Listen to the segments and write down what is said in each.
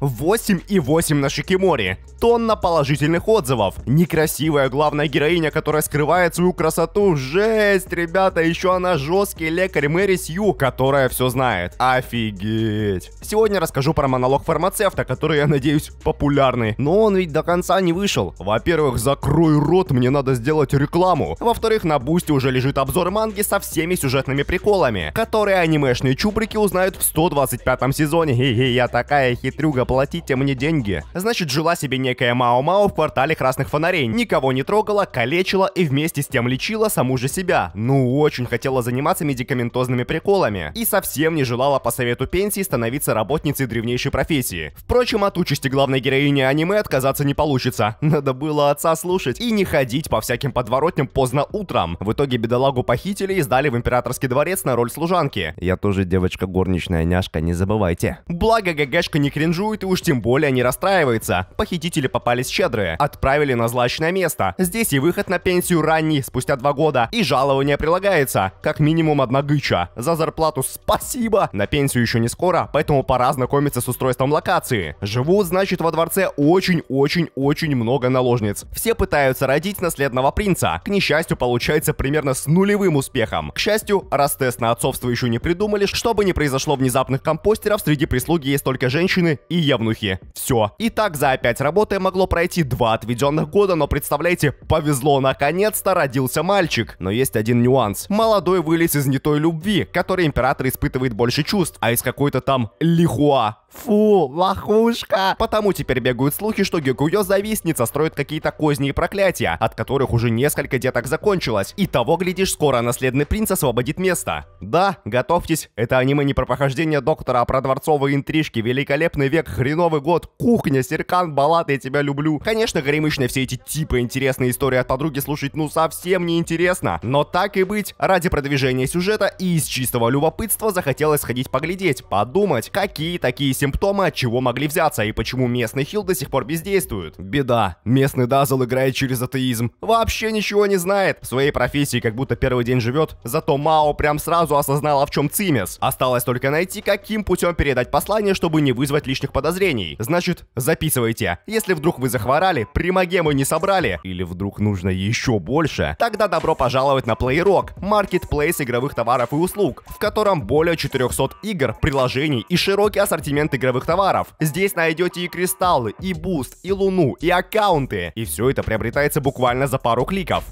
8,8 на Шикимори. Тонна положительных отзывов. Некрасивая главная героиня, которая скрывает свою красоту. Жесть, ребята, еще она жесткий лекарь Мэри Сью, которая все знает. Офигеть. Сегодня расскажу про монолог фармацевта, который, я надеюсь, популярный. Но он ведь до конца не вышел. Во-первых, закрой рот, мне надо сделать рекламу. Во-вторых, на бусте уже лежит обзор манги со всеми сюжетными приколами, которые анимешные чубрики узнают в 125 сезоне. Хе-хе, я такая хитрюга долго, платите а мне деньги. Значит, жила себе некая Мао-Мао в квартале красных фонарей, никого не трогала, калечила и вместе с тем лечила саму же себя. Ну, очень хотела заниматься медикаментозными приколами. И совсем не желала по совету пенсии становиться работницей древнейшей профессии. Впрочем, от участи главной героини аниме отказаться не получится. Надо было отца слушать и не ходить по всяким подворотням поздно утром. В итоге бедолагу похитили и сдали в императорский дворец на роль служанки. Я тоже девочка горничная няшка, не забывайте. Благо ГГшка не кринжует реагирует и уж тем более не расстраивается. Похитители попались щедрые, отправили на злачное место. Здесь и выход на пенсию ранний, спустя два года, и жалование прилагается, как минимум одна гыча. За зарплату спасибо! На пенсию еще не скоро, поэтому пора знакомиться с устройством локации. Живут, значит, во дворце очень-очень-очень много наложниц. Все пытаются родить наследного принца. К несчастью, получается примерно с нулевым успехом. К счастью, раз тест на отцовство еще не придумали, чтобы не произошло внезапных компостеров, среди прислуги есть только женщины и евнухи. Все. И так за опять работы могло пройти два отведенных года, но представляете, повезло, наконец-то родился мальчик. Но есть один нюанс. Молодой вылез из не той любви, которой император испытывает больше чувств, а из какой-то там лихуа. Фу, лохушка. Потому теперь бегают слухи, что Гекуё завистница строит какие-то козни и проклятия, от которых уже несколько деток закончилось. И того, глядишь, скоро наследный принц освободит место. Да, готовьтесь, это аниме не про похождение доктора, а про дворцовые интрижки, великолепный век, хреновый год, кухня, серкан, балат, я тебя люблю. Конечно, горемычные все эти типы интересные истории от подруги слушать ну совсем не интересно. Но так и быть, ради продвижения сюжета и из чистого любопытства захотелось сходить поглядеть, подумать, какие такие Симптомы, от чего могли взяться и почему местный хил до сих пор бездействует. Беда. Местный Дазл играет через атеизм. Вообще ничего не знает. В своей профессии как будто первый день живет, зато Мао прям сразу осознала, в чем Цимес. Осталось только найти, каким путем передать послание, чтобы не вызвать лишних подозрений. Значит, записывайте. Если вдруг вы захворали, примагемы не собрали, или вдруг нужно еще больше, тогда добро пожаловать на PlayRock, маркетплейс игровых товаров и услуг, в котором более 400 игр, приложений и широкий ассортимент игровых товаров. Здесь найдете и кристаллы, и буст, и луну, и аккаунты. И все это приобретается буквально за пару кликов.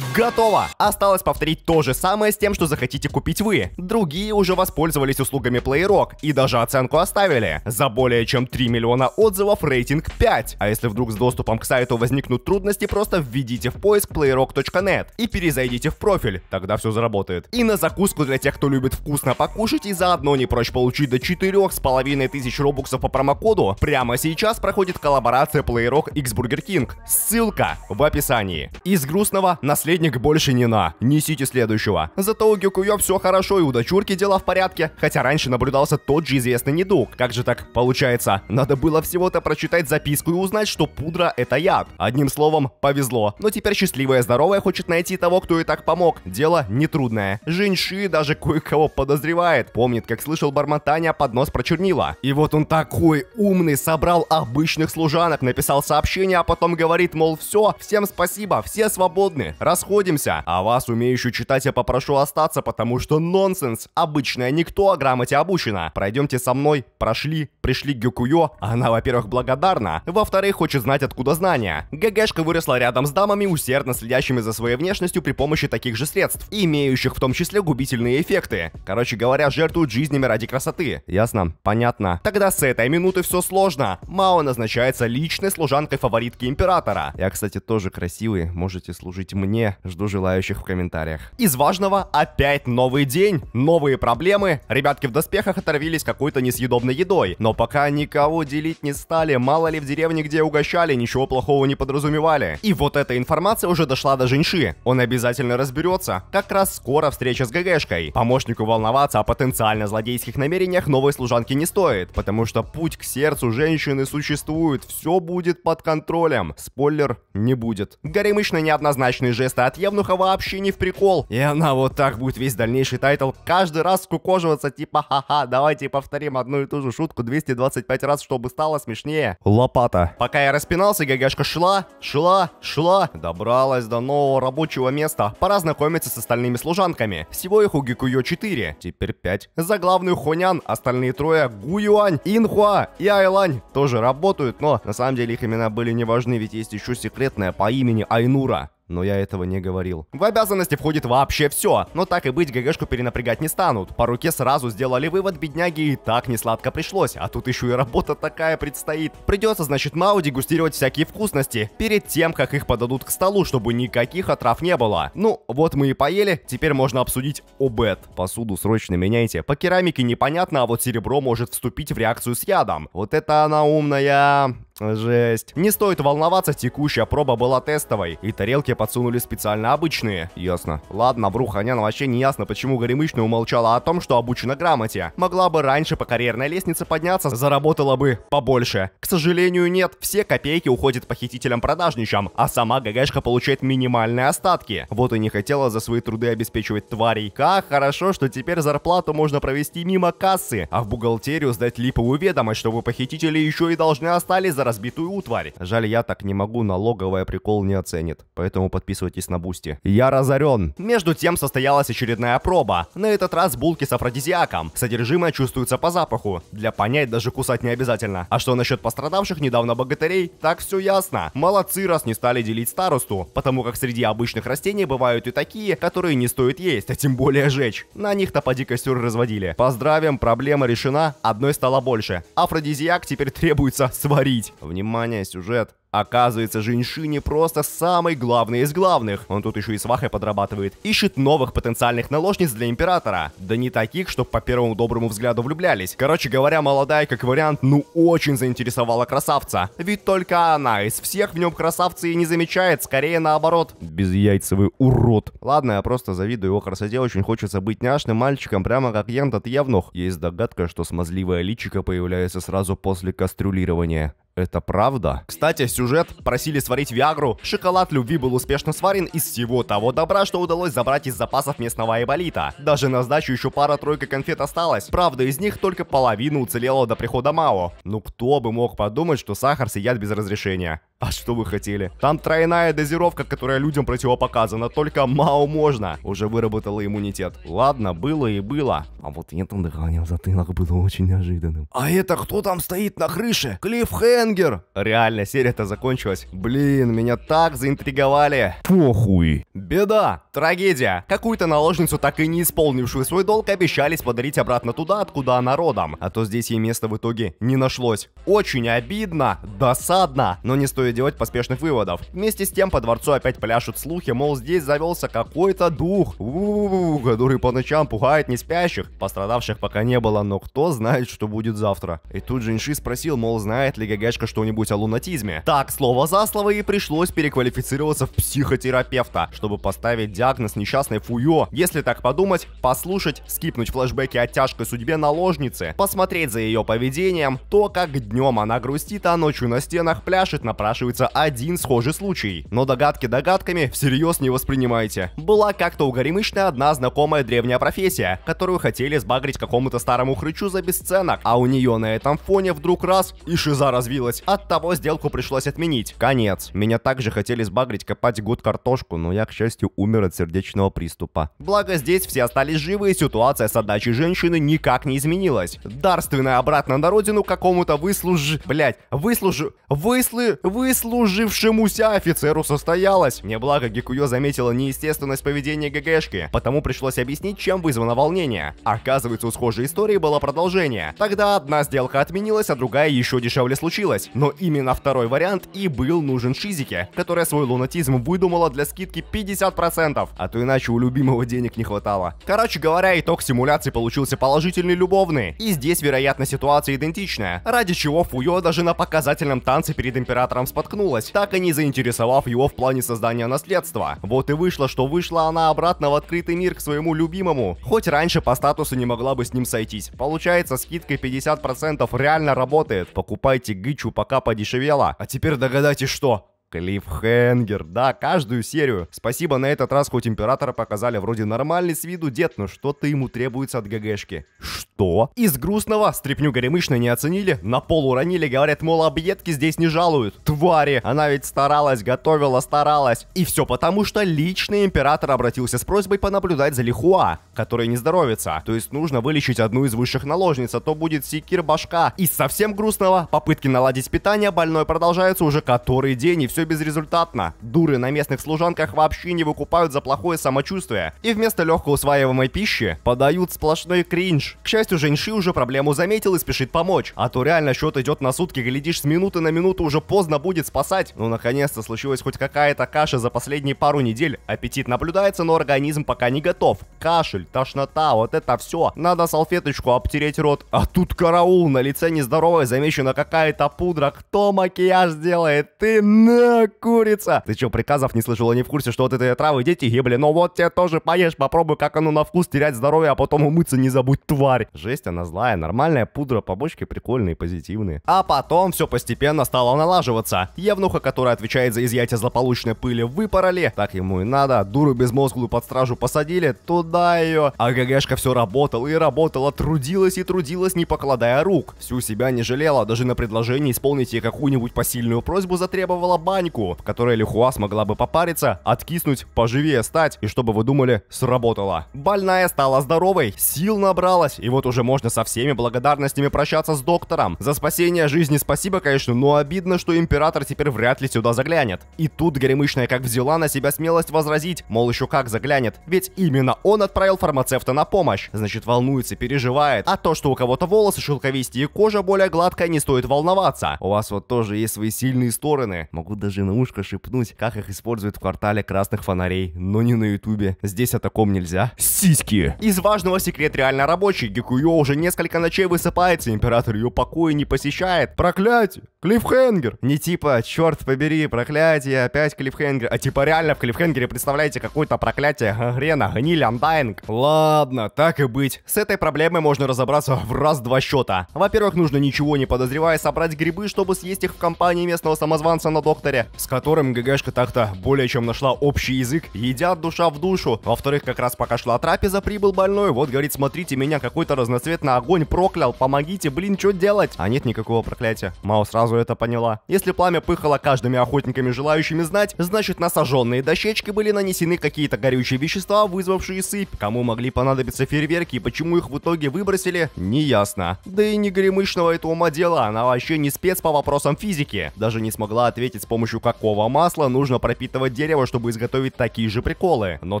Готово! Осталось повторить то же самое с тем, что захотите купить вы. Другие уже воспользовались услугами PlayRock и даже оценку оставили. За более чем 3 миллиона отзывов рейтинг 5. А если вдруг с доступом к сайту возникнут трудности, просто введите в поиск playrock.net и перезайдите в профиль, тогда все заработает. И на закуску для тех, кто любит вкусно покушать и заодно не прочь получить до 4,5 тысяч робуксов по промокоду, прямо сейчас проходит коллаборация PlayRock X Burger King. Ссылка в описании. Из грустного на следующий наследник больше не на. Несите следующего. Зато у Гюкуё все хорошо и у дочурки дела в порядке, хотя раньше наблюдался тот же известный недуг. Как же так получается? Надо было всего-то прочитать записку и узнать, что пудра — это яд. Одним словом, повезло. Но теперь счастливая здоровая хочет найти того, кто и так помог. Дело нетрудное. Женьши даже кое-кого подозревает. Помнит, как слышал бормотание под нос про чернила. И вот он такой умный, собрал обычных служанок, написал сообщение, а потом говорит, мол, все, всем спасибо, все свободны. Раз расходимся. А вас, умеющую читать, я попрошу остаться, потому что нонсенс. Обычная никто, а грамоте обучена. Пройдемте со мной. Прошли. Пришли к Гюкуё. Она, во-первых, благодарна. Во-вторых, хочет знать, откуда знания. ГГшка выросла рядом с дамами, усердно следящими за своей внешностью при помощи таких же средств, имеющих в том числе губительные эффекты. Короче говоря, жертвуют жизнями ради красоты. Ясно? Понятно. Тогда с этой минуты все сложно. Мао назначается личной служанкой фаворитки императора. Я, кстати, тоже красивый. Можете служить мне обсуждение. Жду желающих в комментариях. Из важного опять новый день, новые проблемы. Ребятки в доспехах оторвились какой-то несъедобной едой. Но пока никого делить не стали, мало ли в деревне, где угощали, ничего плохого не подразумевали. И вот эта информация уже дошла до Женьши. Он обязательно разберется. Как раз скоро встреча с ГГшкой. Помощнику волноваться о потенциально злодейских намерениях новой служанки не стоит, потому что путь к сердцу женщины существует. Все будет под контролем. Спойлер, не будет. Горемычно неоднозначный жест квеста от Евнуха вообще не в прикол. И она вот так будет весь дальнейший тайтл каждый раз скукоживаться, типа ха-ха, давайте повторим одну и ту же шутку 225 раз, чтобы стало смешнее. Лопата. Пока я распинался, ГГшка шла, шла, шла, добралась до нового рабочего места. Пора знакомиться с остальными служанками. Всего их у Гикуё 4, теперь 5. За главную Хунян, остальные трое Гуюань, Инхуа и Айлань тоже работают, но на самом деле их имена были не важны, ведь есть еще секретная по имени Айнура но я этого не говорил. В обязанности входит вообще все, но так и быть, ГГшку перенапрягать не станут. По руке сразу сделали вывод, бедняги и так не сладко пришлось, а тут еще и работа такая предстоит. Придется, значит, Мау дегустировать всякие вкусности, перед тем, как их подадут к столу, чтобы никаких отрав не было. Ну, вот мы и поели, теперь можно обсудить обед. Посуду срочно меняйте, по керамике непонятно, а вот серебро может вступить в реакцию с ядом. Вот это она умная. Жесть. Не стоит волноваться, текущая проба была тестовой, и тарелки подсунули специально обычные. Ясно. Ладно, Бруханян вообще не ясно, почему Горемычная умолчала о том, что обучена грамоте. Могла бы раньше по карьерной лестнице подняться, заработала бы побольше. К сожалению, нет. Все копейки уходят похитителям-продажничам, а сама ГГшка получает минимальные остатки. Вот и не хотела за свои труды обеспечивать тварей. Как хорошо, что теперь зарплату можно провести мимо кассы, а в бухгалтерию сдать липовую ведомость, чтобы похитители еще и должны остались заработать разбитую утварь. Жаль, я так не могу, налоговая прикол не оценит. Поэтому подписывайтесь на Бусти. Я разорен. Между тем состоялась очередная проба. На этот раз булки с афродизиаком. Содержимое чувствуется по запаху. Для понять даже кусать не обязательно. А что насчет пострадавших недавно богатырей? Так все ясно. Молодцы, раз не стали делить старосту. Потому как среди обычных растений бывают и такие, которые не стоит есть, а тем более жечь. На них-то поди костер разводили. Поздравим, проблема решена, одной стало больше. Афродизиак теперь требуется сварить. Внимание, сюжет. Оказывается, Женьши не просто самый главный из главных. Он тут еще и свахой подрабатывает. Ищет новых потенциальных наложниц для Императора. Да не таких, чтоб по первому доброму взгляду влюблялись. Короче говоря, молодая, как вариант, ну очень заинтересовала красавца. Ведь только она из всех в нем красавцы и не замечает, скорее наоборот. Безяйцевый урод. Ладно, я просто завидую его красоте, очень хочется быть няшным мальчиком, прямо как Ян. Янтат Явнух. Есть догадка, что смазливая личика появляется сразу после кастрюлирования. Это правда? Кстати, сюжет. Просили сварить Виагру. Шоколад любви был успешно сварен из всего того добра, что удалось забрать из запасов местного айболита. Даже на сдачу еще пара-тройка конфет осталось. Правда, из них только половина уцелела до прихода Мао. Ну кто бы мог подумать, что сахар съедят без разрешения. А что вы хотели? Там тройная дозировка, которая людям противопоказана. Только мало можно. Уже выработала иммунитет. Ладно, было и было. А вот это дыхание в затылок было очень неожиданным. А это кто там стоит на крыше? Клиффхенгер! Реально, серия-то закончилась. Блин, меня так заинтриговали. Похуй. Беда. Трагедия. Какую-то наложницу, так и не исполнившую свой долг, обещались подарить обратно туда, откуда она родом. А то здесь ей места в итоге не нашлось. Очень обидно, досадно, но не стоит и делать поспешных выводов. Вместе с тем по дворцу опять пляшут слухи, мол здесь завелся какой-то дух, который по ночам пугает не спящих. Пострадавших пока не было, но кто знает, что будет завтра. И тут Джинши спросил, мол знает ли Гагачка что-нибудь о лунатизме. Так, слово за слово и пришлось переквалифицироваться в психотерапевта, чтобы поставить диагноз несчастной Фуё. Если так подумать, послушать, скипнуть флешбеки о тяжкой судьбе наложницы, посмотреть за ее поведением, то как днем она грустит, а ночью на стенах пляшет на прошении напрашивается один схожий случай. Но догадки догадками всерьез не воспринимайте. Была как-то у одна знакомая древняя профессия, которую хотели сбагрить какому-то старому хрычу за бесценок, а у нее на этом фоне вдруг раз и шиза развилась. От того сделку пришлось отменить. Конец. Меня также хотели сбагрить копать год картошку, но я, к счастью, умер от сердечного приступа. Благо здесь все остались живы и ситуация с отдачей женщины никак не изменилась. Дарственная обратно на родину какому-то выслуж... Блять, выслуж... Выслы... Вы выслужившемуся офицеру состоялось. Мне благо Гекуё заметила неестественность поведения ГГшки, потому пришлось объяснить, чем вызвано волнение. Оказывается, у схожей истории было продолжение. Тогда одна сделка отменилась, а другая еще дешевле случилась. Но именно второй вариант и был нужен Шизике, которая свой лунатизм выдумала для скидки 50%, а то иначе у любимого денег не хватало. Короче говоря, итог симуляции получился положительный любовный. И здесь, вероятно, ситуация идентичная, ради чего Фуё даже на показательном танце перед императором с споткнулась, так и не заинтересовав его в плане создания наследства. Вот и вышло, что вышла она обратно в открытый мир к своему любимому, хоть раньше по статусу не могла бы с ним сойтись. Получается, скидка 50% реально работает. Покупайте гычу, пока подешевело. А теперь догадайтесь что? Клиффхенгер, да, каждую серию. Спасибо, на этот раз хоть Императора показали вроде нормальный с виду дед, но что-то ему требуется от ГГшки. Что? Из грустного стрипню горемышной не оценили, на пол уронили, говорят, мол, объедки здесь не жалуют. Твари, она ведь старалась, готовила, старалась. И все потому, что лично Император обратился с просьбой понаблюдать за Лихуа, который не здоровится. То есть нужно вылечить одну из высших наложниц, а то будет секир башка. Из совсем грустного попытки наладить питание больной продолжаются уже который день и все все безрезультатно. Дуры на местных служанках вообще не выкупают за плохое самочувствие. И вместо легко усваиваемой пищи подают сплошной кринж. К счастью, Женьши уже проблему заметил и спешит помочь. А то реально счет идет на сутки, глядишь, с минуты на минуту уже поздно будет спасать. Ну, наконец-то случилась хоть какая-то каша за последние пару недель. Аппетит наблюдается, но организм пока не готов. Кашель, тошнота, вот это все. Надо салфеточку обтереть рот. А тут караул, на лице нездоровой замечена какая-то пудра. Кто макияж делает? Ты на! Ну, курица!» Ты чё, приказов не слышала, не в курсе, что от этой травы дети гибли? Ну вот тебе тоже поешь, попробуй, как оно на вкус, терять здоровье, а потом умыться не забудь, тварь. Жесть, она злая, нормальная пудра, побочки прикольные, позитивные. А потом все постепенно стало налаживаться. Евнуха, которая отвечает за изъятие злополучной пыли, выпороли. Так ему и надо, дуру безмозглую под стражу посадили, туда ее. А ГГшка все работала и работала, трудилась и трудилась, не покладая рук. Всю себя не жалела, даже на предложение исполнить ей какую-нибудь посильную просьбу затребовала Бай баньку, в которой лихуа смогла бы попариться, откиснуть, поживее стать, и чтобы вы думали, сработало. Больная стала здоровой, сил набралась, и вот уже можно со всеми благодарностями прощаться с доктором. За спасение жизни спасибо, конечно, но обидно, что император теперь вряд ли сюда заглянет. И тут горемышная как взяла на себя смелость возразить, мол, еще как заглянет, ведь именно он отправил фармацевта на помощь, значит волнуется, переживает. А то, что у кого-то волосы шелковистые и кожа более гладкая, не стоит волноваться. У вас вот тоже есть свои сильные стороны. Могу даже даже на ушко шепнуть, как их используют в квартале красных фонарей, но не на ютубе. Здесь о таком нельзя. Сиськи! Из важного секрет реально рабочий. Гикуё уже несколько ночей высыпается, император ее покоя не посещает. Проклятие! Клиффхенгер! Не типа, черт побери, проклятие, опять клиффхенгер. А типа реально в клиффхенгере, представляете, какое-то проклятие Грена, гниль, андайнг. Ладно, так и быть. С этой проблемой можно разобраться в раз-два счета. Во-первых, нужно ничего не подозревая собрать грибы, чтобы съесть их в компании местного самозванца на докторе. Китаре, с которым ГГшка так-то более чем нашла общий язык, едят душа в душу. Во-вторых, как раз пока шла трапеза, прибыл больной, вот говорит, смотрите, меня какой-то разноцветный огонь проклял, помогите, блин, что делать? А нет никакого проклятия. Мао сразу это поняла. Если пламя пыхало каждыми охотниками, желающими знать, значит на сожженные дощечки были нанесены какие-то горючие вещества, вызвавшие сыпь. Кому могли понадобиться фейерверки и почему их в итоге выбросили, Неясно. Да и не гремышного это ума дела, она вообще не спец по вопросам физики. Даже не смогла ответить с помощью помощью какого масла нужно пропитывать дерево, чтобы изготовить такие же приколы. Но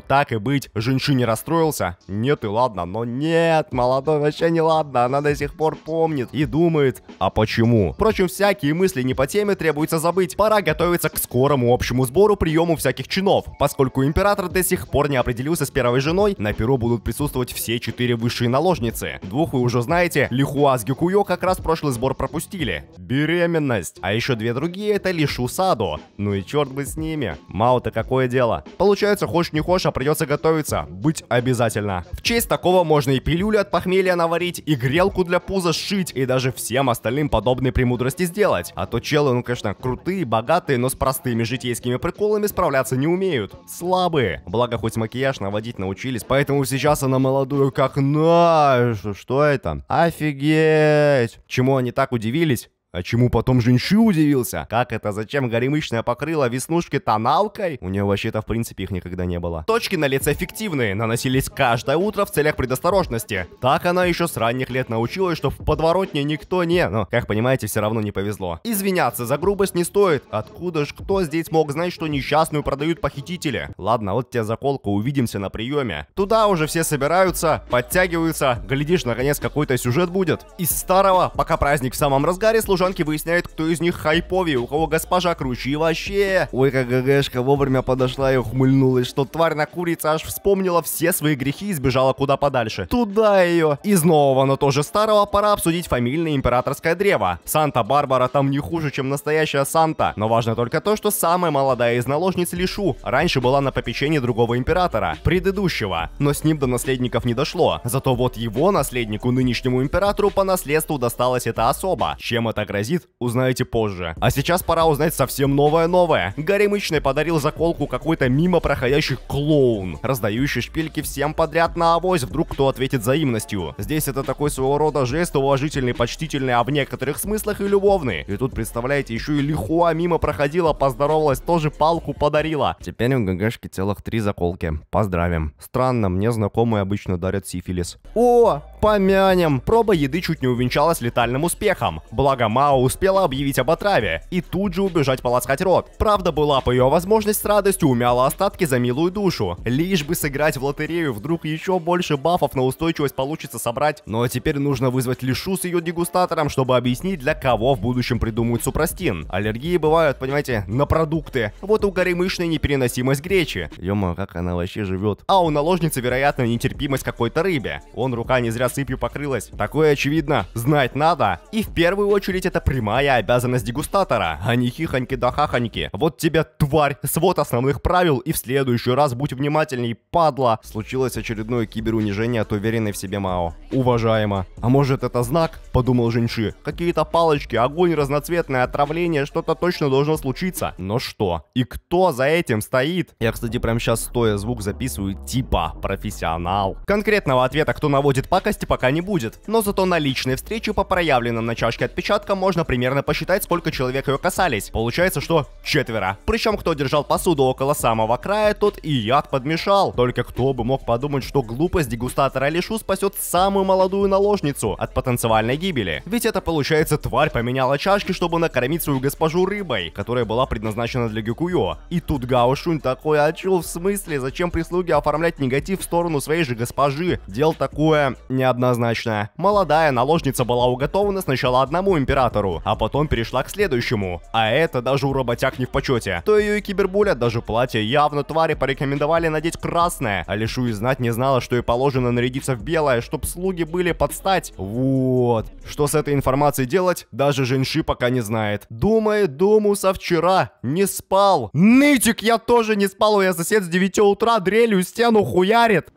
так и быть, Женьши не расстроился. Нет и ладно, но нет, молодой вообще не ладно, она до сих пор помнит и думает, а почему? Впрочем, всякие мысли не по теме требуется забыть, пора готовиться к скорому общему сбору приему всяких чинов. Поскольку император до сих пор не определился с первой женой, на перу будут присутствовать все четыре высшие наложницы. Двух вы уже знаете, Лихуа с Гюкуё как раз прошлый сбор пропустили. Беременность. А еще две другие это Лишуса осаду. Ну и черт бы с ними. мало то какое дело. Получается, хочешь не хочешь, а придется готовиться. Быть обязательно. В честь такого можно и пилюлю от похмелья наварить, и грелку для пуза сшить, и даже всем остальным подобные премудрости сделать. А то челы, ну конечно, крутые, богатые, но с простыми житейскими приколами справляться не умеют. Слабые. Благо, хоть макияж наводить научились, поэтому сейчас она молодую как на... Что это? Офигеть! Чему они так удивились? А чему потом Женщи удивился? Как это? Зачем горемычная покрыла веснушки тоналкой? У нее вообще-то в принципе их никогда не было. Точки на лице эффективные, наносились каждое утро в целях предосторожности. Так она еще с ранних лет научилась, что в подворотне никто не... Но, как понимаете, все равно не повезло. Извиняться за грубость не стоит. Откуда ж кто здесь мог знать, что несчастную продают похитители? Ладно, вот тебе заколка, увидимся на приеме. Туда уже все собираются, подтягиваются. Глядишь, наконец какой-то сюжет будет. Из старого, пока праздник в самом разгаре, слушай служанки выясняют, кто из них хайповее, у кого госпожа круче и вообще. Ой, как ГГшка вовремя подошла и ухмыльнулась, что тварь на курица аж вспомнила все свои грехи и сбежала куда подальше. Туда ее. Из нового, но тоже старого пора обсудить фамильное императорское древо. Санта-Барбара там не хуже, чем настоящая Санта. Но важно только то, что самая молодая из наложниц Лишу раньше была на попечении другого императора, предыдущего. Но с ним до наследников не дошло. Зато вот его наследнику, нынешнему императору, по наследству досталась эта особа. Чем это грозит, узнаете позже. А сейчас пора узнать совсем новое-новое. Горемычный подарил заколку какой-то мимо проходящий клоун, раздающий шпильки всем подряд на авось, вдруг кто ответит взаимностью. Здесь это такой своего рода жест уважительный, почтительный, а в некоторых смыслах и любовный. И тут, представляете, еще и лихуа мимо проходила, поздоровалась, тоже палку подарила. Теперь у ггшки целых три заколки. Поздравим. Странно, мне знакомые обычно дарят сифилис. О, помянем. Проба еды чуть не увенчалась летальным успехом. Благо Мао успела объявить об отраве и тут же убежать полоскать рот. Правда, была по ее возможность с радостью умяла остатки за милую душу. Лишь бы сыграть в лотерею, вдруг еще больше бафов на устойчивость получится собрать. Но теперь нужно вызвать Лишу с ее дегустатором, чтобы объяснить, для кого в будущем придумают супрастин. Аллергии бывают, понимаете, на продукты. Вот у горы непереносимость гречи. Ё-моё, как она вообще живет. А у наложницы, вероятно, нетерпимость какой-то рыбе. Он рука не зря сыпью покрылась. Такое очевидно, знать надо. И в первую очередь это прямая обязанность дегустатора, а не хихоньки да хахоньки. Вот тебе, тварь, свод основных правил, и в следующий раз будь внимательней, падла. Случилось очередное киберунижение от уверенной в себе Мао. Уважаемо. А может это знак? Подумал Женьши. Какие-то палочки, огонь, разноцветное отравление, что-то точно должно случиться. Но что? И кто за этим стоит? Я, кстати, прямо сейчас стоя звук записываю, типа профессионал. Конкретного ответа, кто наводит пакость, подробности пока не будет. Но зато на личной встрече по проявленным на чашке отпечаткам можно примерно посчитать, сколько человек ее касались. Получается, что четверо. Причем, кто держал посуду около самого края, тот и яд подмешал. Только кто бы мог подумать, что глупость дегустатора лишу спасет самую молодую наложницу от потенциальной гибели. Ведь это получается тварь поменяла чашки, чтобы накормить свою госпожу рыбой, которая была предназначена для Гекуё. И тут Гаошунь такой, а чё, в смысле, зачем прислуги оформлять негатив в сторону своей же госпожи? Дел такое не неоднозначно. Молодая наложница была уготована сначала одному императору, а потом перешла к следующему. А это даже у работяг не в почете. То ее и кибербулят, даже платье явно твари порекомендовали надеть красное, а лишь и знать не знала, что и положено нарядиться в белое, чтоб слуги были под стать. Вот. Что с этой информацией делать, даже женьши пока не знает. Думает дому со вчера. Не спал. Нытик, я тоже не спал, у меня а сосед с 9 утра дрелью стену хуярит.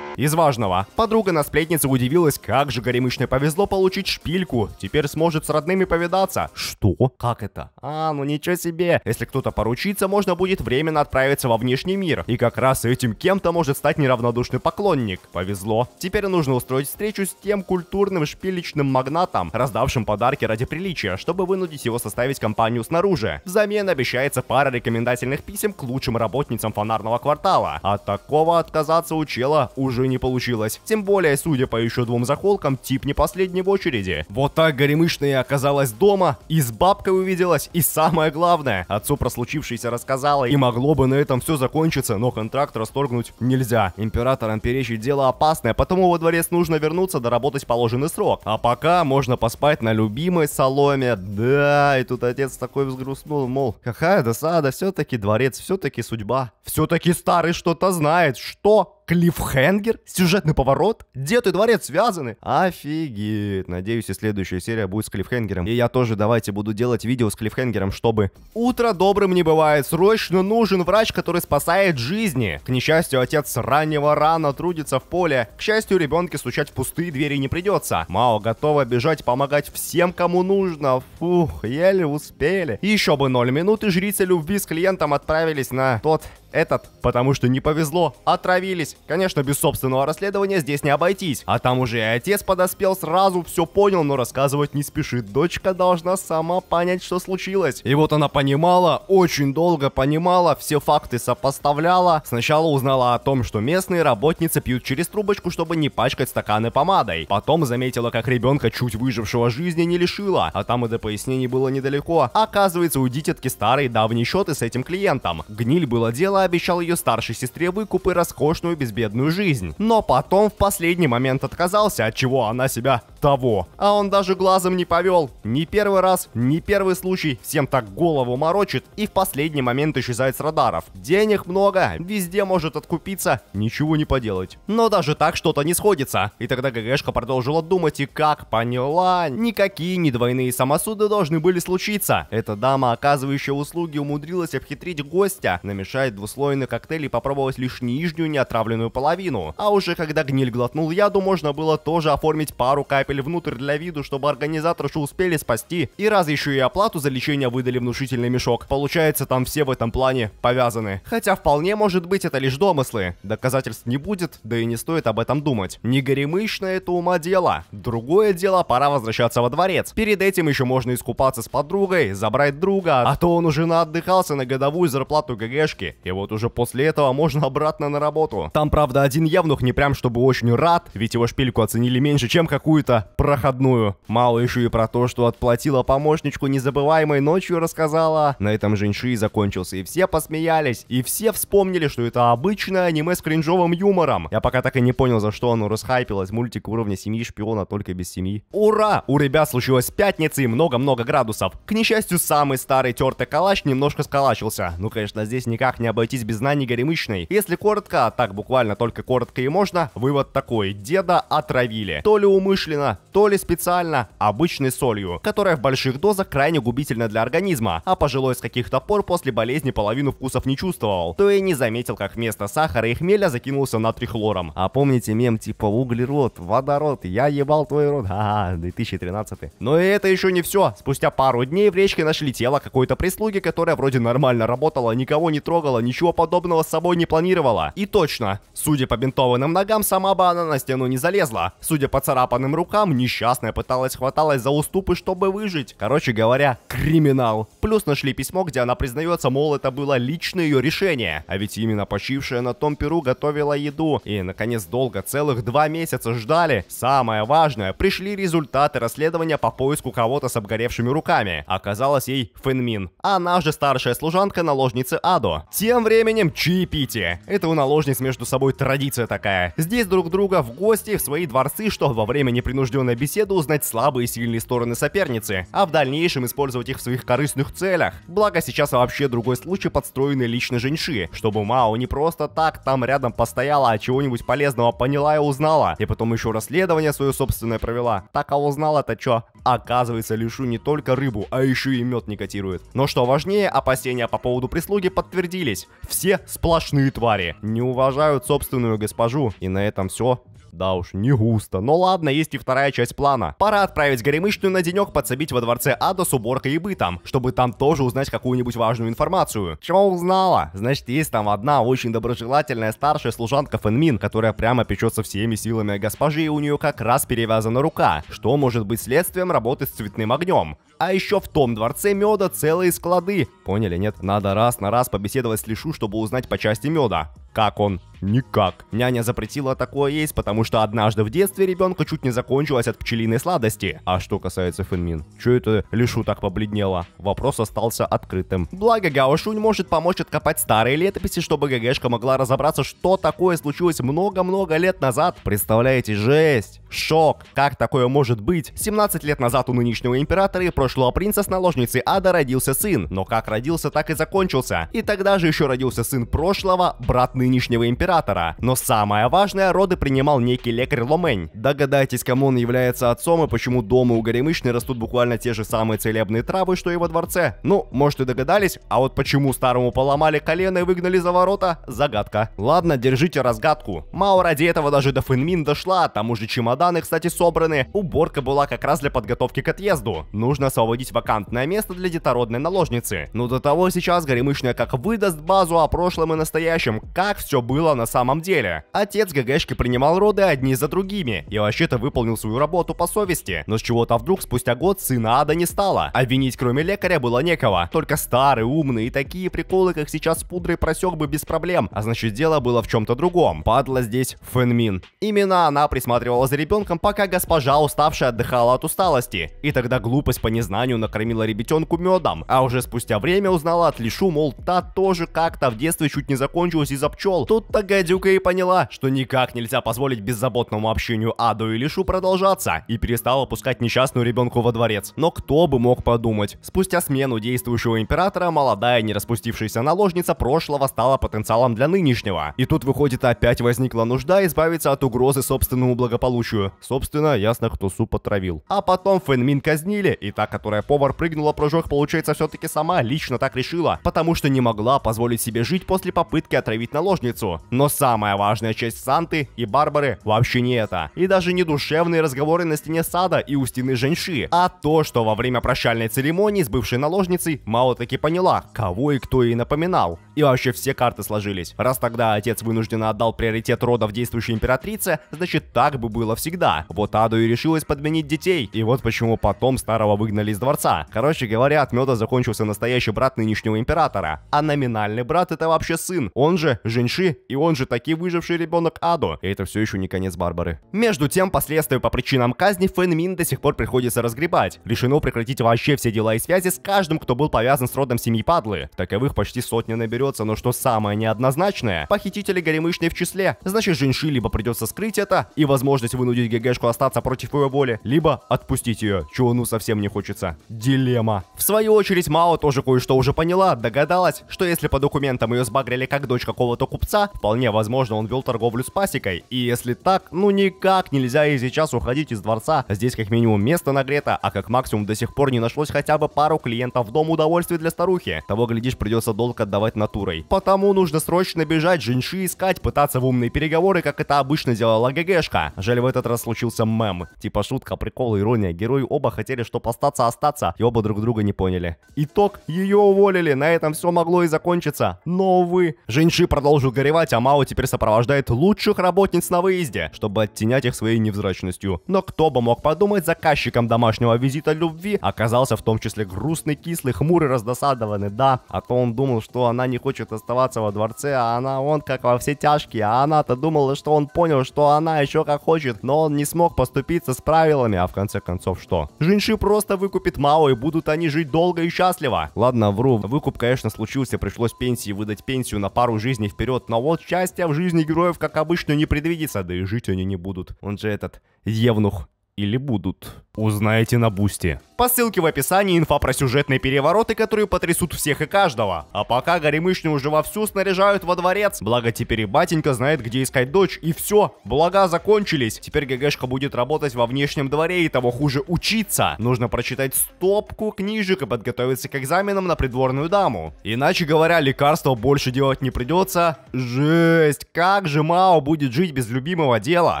Из важного. Подруга наследницы удивилась, как же горемычной повезло получить шпильку. Теперь сможет с родными повидаться. Что? Как это? А, ну ничего себе. Если кто-то поручится, можно будет временно отправиться во внешний мир. И как раз этим кем-то может стать неравнодушный поклонник. Повезло. Теперь нужно устроить встречу с тем культурным шпилечным магнатом, раздавшим подарки ради приличия, чтобы вынудить его составить компанию снаружи. Взамен обещается пара рекомендательных писем к лучшим работницам фонарного квартала. От такого отказаться у чела уже не получилось. Тем более, судя по еще двум захолкам, тип не последний в очереди. Вот так горемышная оказалась дома, и с бабкой увиделась, и самое главное, отцу про случившееся рассказала, и могло бы на этом все закончиться, но контракт расторгнуть нельзя. Императорам перечить дело опасное, потому во дворец нужно вернуться, доработать положенный срок. А пока можно поспать на любимой соломе. Да, и тут отец такой взгрустнул, мол, какая досада, все-таки дворец, все-таки судьба. Все-таки старый что-то знает, что? клиффхенгер, сюжетный поворот, дед и дворец связаны. Офигеть. Надеюсь, и следующая серия будет с клиффхенгером. И я тоже давайте буду делать видео с клиффхенгером, чтобы... Утро добрым не бывает. Срочно нужен врач, который спасает жизни. К несчастью, отец раннего рано трудится в поле. К счастью, ребенке стучать в пустые двери не придется. Мао готова бежать помогать всем, кому нужно. Фух, еле успели. Еще бы ноль минут, и жрицы любви с клиентом отправились на тот этот, потому что не повезло, отравились. Конечно, без собственного расследования здесь не обойтись. А там уже и отец подоспел, сразу все понял, но рассказывать не спешит. Дочка должна сама понять, что случилось. И вот она понимала, очень долго понимала, все факты сопоставляла. Сначала узнала о том, что местные работницы пьют через трубочку, чтобы не пачкать стаканы помадой. Потом заметила, как ребенка, чуть выжившего жизни, не лишила. А там и до пояснений было недалеко. Оказывается, у дитятки старые давние счеты с этим клиентом. Гниль было дело, она обещал ее старшей сестре выкуп и роскошную безбедную жизнь. Но потом в последний момент отказался, от чего она себя того. А он даже глазом не повел. Ни первый раз, ни первый случай. Всем так голову морочит и в последний момент исчезает с радаров. Денег много, везде может откупиться, ничего не поделать. Но даже так что-то не сходится. И тогда ГГшка продолжила думать и как поняла, никакие не двойные самосуды должны были случиться. Эта дама, оказывающая услуги, умудрилась обхитрить гостя, намешает двух двухслойный коктейль и попробовать лишь нижнюю неотравленную половину. А уже когда гниль глотнул яду, можно было тоже оформить пару капель внутрь для виду, чтобы организаторы организаторши успели спасти. И раз еще и оплату за лечение выдали внушительный мешок. Получается, там все в этом плане повязаны. Хотя вполне может быть это лишь домыслы. Доказательств не будет, да и не стоит об этом думать. Не горемычное это ума дело. Другое дело, пора возвращаться во дворец. Перед этим еще можно искупаться с подругой, забрать друга, а то он уже наотдыхался на годовую зарплату ГГшки. Его вот уже после этого можно обратно на работу. Там, правда, один явнух не прям чтобы очень рад, ведь его шпильку оценили меньше, чем какую-то проходную. Мало еще и про то, что отплатила помощничку незабываемой ночью рассказала. На этом женьши закончился, и все посмеялись, и все вспомнили, что это обычное аниме с кринжовым юмором. Я пока так и не понял, за что оно расхайпилось, мультик уровня семьи шпиона, только без семьи. Ура! У ребят случилась пятница и много-много градусов. К несчастью, самый старый тертый калач немножко сколачился. Ну, конечно, здесь никак не обойти обойтись без знаний горемычной. Если коротко, а так буквально только коротко и можно, вывод такой. Деда отравили. То ли умышленно, то ли специально, обычной солью, которая в больших дозах крайне губительна для организма, а пожилой с каких-то пор после болезни половину вкусов не чувствовал, то и не заметил, как вместо сахара и хмеля закинулся на трихлором. А помните мем типа углерод, водород, я ебал твой рот, ага, 2013. Но и это еще не все. Спустя пару дней в речке нашли тело какой-то прислуги, которая вроде нормально работала, никого не трогала, ничего ничего подобного с собой не планировала. И точно, судя по бинтованным ногам, сама бы она на стену не залезла. Судя по царапанным рукам, несчастная пыталась хваталась за уступы, чтобы выжить. Короче говоря, криминал. Плюс нашли письмо, где она признается, мол, это было личное ее решение. А ведь именно почившая на том перу готовила еду. И, наконец, долго, целых два месяца ждали. Самое важное, пришли результаты расследования по поиску кого-то с обгоревшими руками. Оказалось ей Фенмин. Она же старшая служанка наложницы Адо. Тем временем временем чаепитие. Это у наложниц между собой традиция такая. Здесь друг друга в гости в свои дворцы, чтобы во время непринужденной беседы узнать слабые и сильные стороны соперницы, а в дальнейшем использовать их в своих корыстных целях. Благо сейчас вообще другой случай подстроенный лично женьши, чтобы Мао не просто так там рядом постояла, а чего-нибудь полезного поняла и узнала, и потом еще расследование свое собственное провела. Так а узнала-то чё? Оказывается, лишу не только рыбу, а еще и мед не котирует. Но что важнее, опасения по поводу прислуги подтвердились. Все сплошные твари, не уважают собственную госпожу. И на этом все. Да уж, не густо. Но ну ладно, есть и вторая часть плана. Пора отправить Горемычную на денек подсобить во дворце ада с уборкой и бытом, чтобы там тоже узнать какую-нибудь важную информацию. Чего узнала? Значит, есть там одна очень доброжелательная старшая служанка Фенмин, которая прямо печется всеми силами госпожи, и у нее как раз перевязана рука, что может быть следствием работы с цветным огнем. А еще в том дворце меда целые склады. Поняли, нет? Надо раз на раз побеседовать с Лишу, чтобы узнать по части меда. Как он? Никак. Няня запретила такое есть, потому что однажды в детстве ребенка чуть не закончилась от пчелиной сладости. А что касается Фэнмин, что это Лишу так побледнела? Вопрос остался открытым. Благо Гаошунь может помочь откопать старые летописи, чтобы ГГшка могла разобраться, что такое случилось много-много лет назад. Представляете, жесть! Шок! Как такое может быть? 17 лет назад у нынешнего императора и прошлого принца с наложницей Ада родился сын, но как родился, так и закончился. И тогда же еще родился сын прошлого, брат нынешнего императора императора. Но самое важное, роды принимал некий лекарь Ломень. Догадайтесь, кому он является отцом и почему дома у Горемычной растут буквально те же самые целебные травы, что и во дворце. Ну, может и догадались, а вот почему старому поломали колено и выгнали за ворота, загадка. Ладно, держите разгадку. Мао ради этого даже до Фэнмин дошла, там уже чемоданы, кстати, собраны. Уборка была как раз для подготовки к отъезду. Нужно освободить вакантное место для детородной наложницы. Но до того сейчас Горемычная как выдаст базу о прошлом и настоящем, как все было на на самом деле. Отец ГГшки принимал роды одни за другими и вообще-то выполнил свою работу по совести, но с чего-то вдруг спустя год сына ада не стало, обвинить кроме лекаря было некого. Только старый, умный и такие приколы, как сейчас с пудрой просек бы без проблем, а значит дело было в чем-то другом. Падла здесь Фэнмин. Именно она присматривала за ребенком, пока госпожа уставшая отдыхала от усталости. И тогда глупость по незнанию накормила ребятенку медом, а уже спустя время узнала от Лишу, мол, та тоже как-то в детстве чуть не закончилась из-за пчел. Тут-то гадюка и поняла, что никак нельзя позволить беззаботному общению Аду и Лишу продолжаться, и перестала пускать несчастную ребенку во дворец. Но кто бы мог подумать? Спустя смену действующего императора, молодая не распустившаяся наложница прошлого стала потенциалом для нынешнего. И тут, выходит, опять возникла нужда избавиться от угрозы собственному благополучию. Собственно, ясно, кто суп отравил. А потом Фэнмин казнили, и та, которая повар прыгнула прыжок, получается, все-таки сама лично так решила, потому что не могла позволить себе жить после попытки отравить наложницу. Но самая важная часть Санты и Барбары вообще не это. И даже не душевные разговоры на стене сада и у стены женьши, а то, что во время прощальной церемонии с бывшей наложницей Мао таки поняла, кого и кто ей напоминал и вообще все карты сложились. Раз тогда отец вынужденно отдал приоритет родов действующей императрице, значит так бы было всегда. Вот Аду и решилась подменить детей, и вот почему потом старого выгнали из дворца. Короче говоря, от меда закончился настоящий брат нынешнего императора, а номинальный брат это вообще сын, он же Женьши, и он же таки выживший ребенок Аду. И это все еще не конец Барбары. Между тем, последствия по причинам казни Фэн Мин до сих пор приходится разгребать. Решено прекратить вообще все дела и связи с каждым, кто был повязан с родом семьи Падлы. Таковых почти сотня наберет найдется, но что самое неоднозначное, похитители горемышной в числе. Значит, Женьши либо придется скрыть это, и возможность вынудить ГГшку остаться против ее воли, либо отпустить ее, чего ну совсем не хочется. Дилемма. В свою очередь, Мао тоже кое-что уже поняла, догадалась, что если по документам ее сбагрили как дочь какого-то купца, вполне возможно он вел торговлю с пасекой, и если так, ну никак нельзя и сейчас уходить из дворца, здесь как минимум место нагрето, а как максимум до сих пор не нашлось хотя бы пару клиентов в дом удовольствия для старухи. Того, глядишь, придется долг отдавать на прокуратурой. Потому нужно срочно бежать, женьши искать, пытаться в умные переговоры, как это обычно делала ГГшка. Жаль, в этот раз случился мем. Типа шутка, прикол, ирония. Герои оба хотели, чтоб остаться, остаться, и оба друг друга не поняли. Итог, ее уволили, на этом все могло и закончиться. Но, увы. Женьши продолжил горевать, а Мао теперь сопровождает лучших работниц на выезде, чтобы оттенять их своей невзрачностью. Но кто бы мог подумать, заказчиком домашнего визита любви оказался в том числе грустный, кислый, хмурый, раздосадованный, да. А то он думал, что она не хочет оставаться во дворце, а она, он как во все тяжкие, а она-то думала, что он понял, что она еще как хочет, но он не смог поступиться с правилами, а в конце концов что? Жинши просто выкупит Мао, и будут они жить долго и счастливо. Ладно, вру, выкуп, конечно, случился, пришлось пенсии выдать пенсию на пару жизней вперед, но вот счастья в жизни героев, как обычно, не предвидится, да и жить они не будут. Он же этот, Евнух. Или будут. Узнаете на Бусти. По ссылке в описании инфа про сюжетные перевороты, которые потрясут всех и каждого. А пока Горемышню уже вовсю снаряжают во дворец. Благо теперь и батенька знает, где искать дочь. И все, блага закончились. Теперь ГГшка будет работать во внешнем дворе и того хуже учиться. Нужно прочитать стопку книжек и подготовиться к экзаменам на придворную даму. Иначе говоря, лекарства больше делать не придется. Жесть, как же Мао будет жить без любимого дела?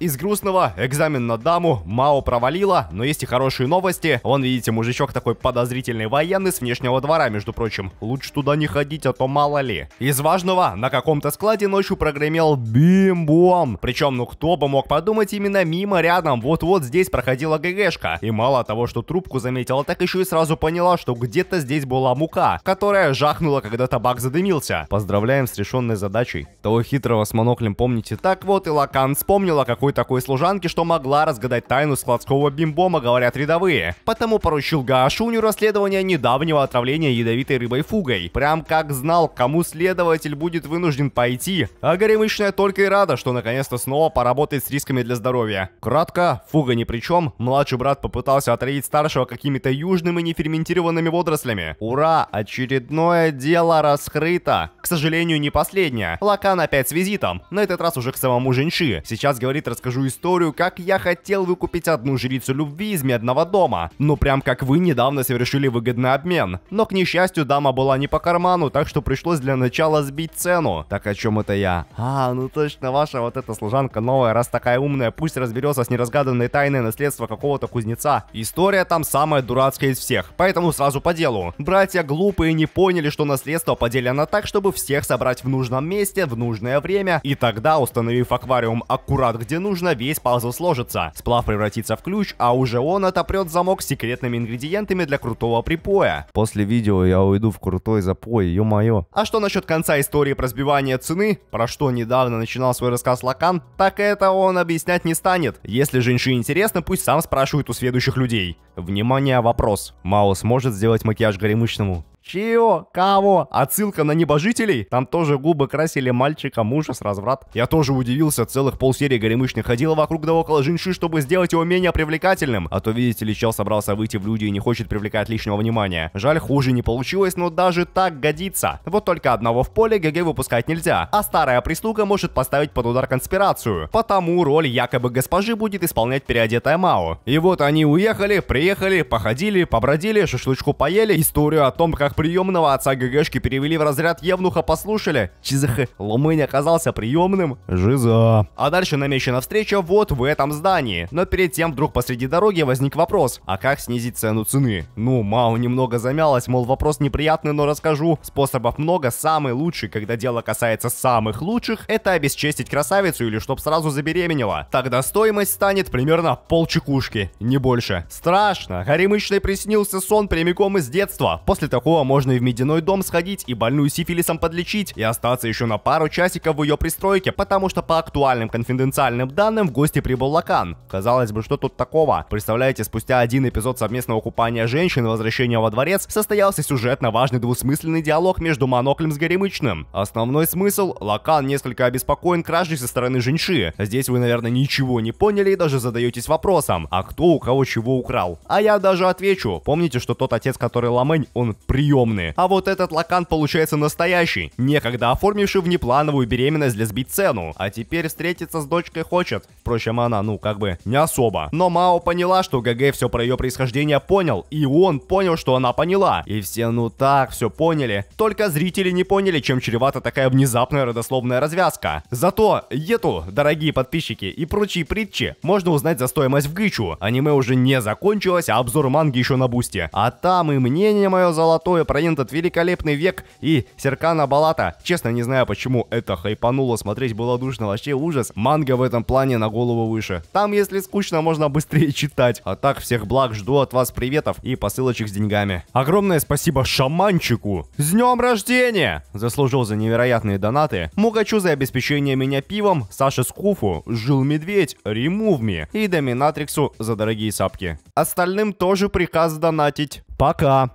Из грустного экзамен на даму Мао провалила, но есть есть и хорошие новости. Вон, видите, мужичок такой подозрительный военный с внешнего двора, между прочим. Лучше туда не ходить, а то мало ли. Из важного, на каком-то складе ночью прогремел бим-бом. Причем, ну кто бы мог подумать, именно мимо рядом, вот-вот здесь проходила ГГшка. И мало того, что трубку заметила, так еще и сразу поняла, что где-то здесь была мука, которая жахнула, когда табак задымился. Поздравляем с решенной задачей. Того хитрого с моноклем помните. Так вот, и Лакан вспомнила какой такой служанке, что могла разгадать тайну складского бимбома, говорят рядовые. Потому поручил Гаашуню расследование недавнего отравления ядовитой рыбой фугой. Прям как знал, кому следователь будет вынужден пойти. А горемычная только и рада, что наконец-то снова поработает с рисками для здоровья. Кратко, фуга ни при чем. Младший брат попытался отравить старшего какими-то южными неферментированными водорослями. Ура, очередное дело раскрыто. К сожалению, не последнее. Лакан опять с визитом. На этот раз уже к самому Женьши. Сейчас, говорит, расскажу историю, как я хотел выкупить одну жрицу любви из Медного дома. Ну прям как вы недавно совершили выгодный обмен. Но к несчастью дама была не по карману, так что пришлось для начала сбить цену. Так о чем это я? А, ну точно ваша вот эта служанка новая, раз такая умная, пусть разберется с неразгаданной тайной наследства какого-то кузнеца. История там самая дурацкая из всех, поэтому сразу по делу. Братья глупые не поняли, что наследство поделено так, чтобы всех собрать в нужном месте, в нужное время, и тогда, установив аквариум аккурат где нужно, весь пазл сложится. Сплав превратится в ключ, а уже а он отопрет замок секретными ингредиентами для крутого припоя. После видео я уйду в крутой запой, ё-моё. А что насчет конца истории про сбивание цены, про что недавно начинал свой рассказ Лакан, так это он объяснять не станет. Если женщине интересно, пусть сам спрашивает у следующих людей. Внимание, вопрос. Мао сможет сделать макияж горемычному? Чего? Кого? Отсылка на небожителей. Там тоже губы красили мальчика, мужа с разврат. Я тоже удивился, целых полсерии горемычных ходила вокруг да около Жинши, чтобы сделать его менее привлекательным. А то, видите ли, чел собрался выйти в люди и не хочет привлекать лишнего внимания. Жаль, хуже не получилось, но даже так годится. Вот только одного в поле ГГ выпускать нельзя, а старая прислуга может поставить под удар конспирацию. Потому роль якобы госпожи будет исполнять переодетая Мао. И вот они уехали, приехали, походили, побродили, шашлычку поели, историю о том, как приемного отца ГГшки перевели в разряд Евнуха послушали. Чизахе Ломынь оказался приемным. Жиза. А дальше намечена встреча вот в этом здании. Но перед тем вдруг посреди дороги возник вопрос, а как снизить цену цены? Ну, мау немного замялась, мол, вопрос неприятный, но расскажу. Способов много, самый лучший, когда дело касается самых лучших, это обесчестить красавицу или чтоб сразу забеременела. Тогда стоимость станет примерно полчекушки, не больше. Страшно, горемычной приснился сон прямиком из детства. После такого можно и в медяной дом сходить, и больную сифилисом подлечить, и остаться еще на пару часиков в ее пристройке, потому что по актуальным конфиденциальным данным в гости прибыл Лакан. Казалось бы, что тут такого? Представляете, спустя один эпизод совместного купания женщин и возвращения во дворец состоялся сюжетно важный двусмысленный диалог между Моноклем с Горемычным. Основной смысл – Лакан несколько обеспокоен кражей со стороны женьши. Здесь вы, наверное, ничего не поняли и даже задаетесь вопросом, а кто у кого чего украл? А я даже отвечу. Помните, что тот отец, который Ламень, он прием наемные. А вот этот Лакан получается настоящий, некогда оформивший внеплановую беременность для сбить цену. А теперь встретиться с дочкой хочет. Впрочем, она, ну, как бы, не особо. Но Мао поняла, что ГГ все про ее происхождение понял, и он понял, что она поняла. И все, ну так, все поняли. Только зрители не поняли, чем чревата такая внезапная родословная развязка. Зато Ету, дорогие подписчики, и прочие притчи можно узнать за стоимость в Гычу. Аниме уже не закончилось, а обзор манги еще на бусте. А там и мнение мое золотое про этот великолепный век и Серкана Балата. Честно, не знаю, почему это хайпануло, смотреть было душно, вообще ужас. Манга в этом плане на голову выше. Там, если скучно, можно быстрее читать. А так, всех благ, жду от вас приветов и посылочек с деньгами. Огромное спасибо шаманчику! С днем рождения! Заслужил за невероятные донаты. Мугачу за обеспечение меня пивом, Саше Скуфу, Жил Медведь, Remove и Доминатриксу за дорогие сапки. Остальным тоже приказ донатить. Пока!